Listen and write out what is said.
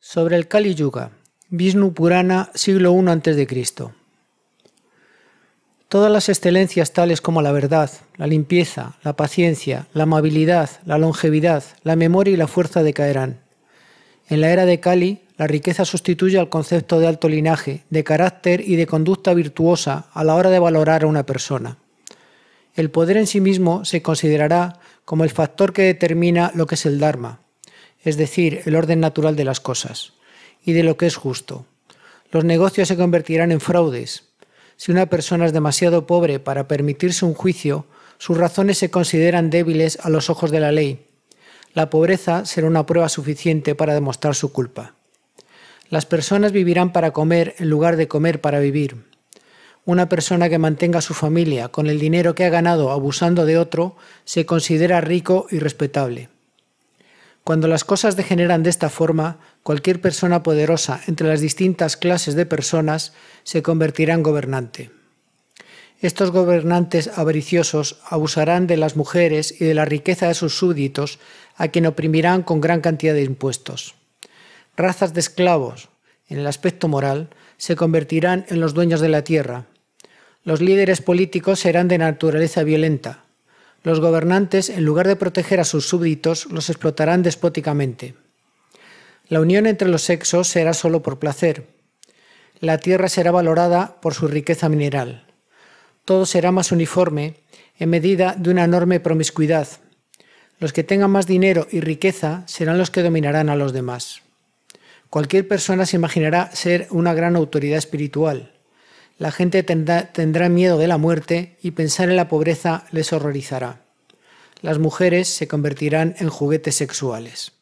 Sobre el Kali Yuga, Vishnu Purana, siglo I a.C. Todas las excelencias tales como la verdad, la limpieza, la paciencia, la amabilidad, la longevidad, la memoria y la fuerza decaerán. En la era de Kali, la riqueza sustituye al concepto de alto linaje, de carácter y de conducta virtuosa a la hora de valorar a una persona. El poder en sí mismo se considerará como el factor que determina lo que es el Dharma, es decir, el orden natural de las cosas, y de lo que es justo. Los negocios se convertirán en fraudes. Si una persona es demasiado pobre para permitirse un juicio, sus razones se consideran débiles a los ojos de la ley. La pobreza será una prueba suficiente para demostrar su culpa. Las personas vivirán para comer en lugar de comer para vivir. Una persona que mantenga a su familia con el dinero que ha ganado abusando de otro se considera rico y respetable. Cuando las cosas degeneran de esta forma, cualquier persona poderosa entre las distintas clases de personas se convertirá en gobernante. Estos gobernantes avariciosos abusarán de las mujeres y de la riqueza de sus súbditos, a quien oprimirán con gran cantidad de impuestos. Razas de esclavos, en el aspecto moral, se convertirán en los dueños de la tierra. Los líderes políticos serán de naturaleza violenta, los gobernantes, en lugar de proteger a sus súbditos, los explotarán despóticamente. La unión entre los sexos será solo por placer. La tierra será valorada por su riqueza mineral. Todo será más uniforme en medida de una enorme promiscuidad. Los que tengan más dinero y riqueza serán los que dominarán a los demás. Cualquier persona se imaginará ser una gran autoridad espiritual la gente tendrá, miedo de la muerte y pensar en la pobreza les horrorizará. Las mujeres se convertirán en juguetes sexuales.